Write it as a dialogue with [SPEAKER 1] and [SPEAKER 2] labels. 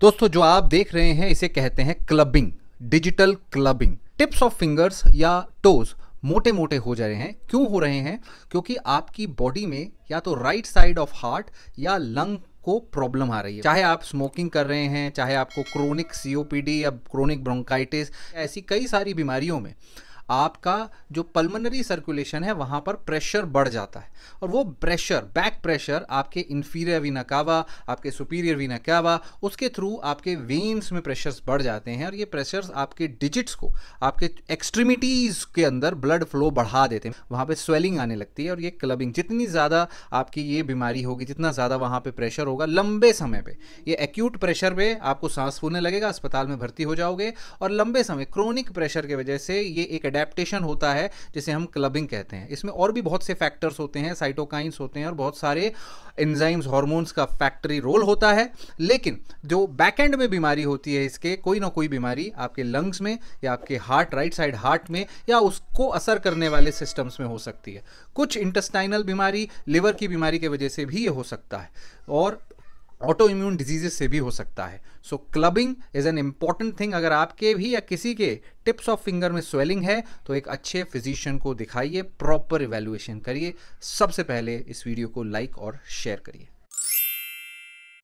[SPEAKER 1] दोस्तों जो आप देख रहे हैं इसे कहते हैं clubbing digital clubbing tips of fingers या टोज मोटे मोटे हो जा रहे हैं क्यों हो रहे हैं क्योंकि आपकी बॉडी में या तो राइट साइड ऑफ हार्ट या लंग को प्रॉब्लम आ रही है चाहे आप स्मोकिंग कर रहे हैं चाहे आपको क्रोनिक सीओपीडी या क्रोनिक ब्रोंकाइटिस ऐसी कई सारी बीमारियों में आपका जो पल्मनरी सर्कुलेशन है वहाँ पर प्रेशर बढ़ जाता है और वो प्रेशर बैक प्रेशर आपके इन्फीरियर वीना कावा आपके सुपीरियर वीना कावा उसके थ्रू आपके वेन्स में प्रेशर्स बढ़ जाते हैं और ये प्रेशर्स आपके डिजिट्स को आपके एक्सट्रीमिटीज़ के अंदर ब्लड फ्लो बढ़ा देते हैं वहाँ पर स्वेलिंग आने लगती है और ये क्लबिंग जितनी ज़्यादा आपकी ये बीमारी होगी जितना ज़्यादा वहाँ पर प्रेशर होगा लंबे समय पर ये एक्यूट प्रेशर पर आपको सांस फूलने लगेगा अस्पताल में भर्ती हो जाओगे और लंबे समय क्रोनिक प्रेशर की वजह से ये एक एडेप्टेशन होता है जिसे हम क्लबिंग कहते हैं इसमें और भी बहुत से फैक्टर्स होते हैं साइटोकाइंस होते हैं और बहुत सारे एंजाइम्स हॉर्मोन्स का फैक्ट्री रोल होता है लेकिन जो बैक एंड में बीमारी होती है इसके कोई ना कोई बीमारी आपके लंग्स में या आपके हार्ट राइट साइड हार्ट में या उसको असर करने वाले सिस्टम्स में हो सकती है कुछ इंटेस्टाइनल बीमारी लिवर की बीमारी की वजह से भी ये हो सकता है और ऑटो इम्यून डिजीजेस से भी हो सकता है so clubbing is an important thing अगर आपके भी या किसी के टिप्स ऑफ फिंगर में स्वेलिंग है तो एक अच्छे फिजिशियन को दिखाइए प्रॉपर इवेल्युएशन करिए सबसे पहले इस वीडियो को लाइक और शेयर करिए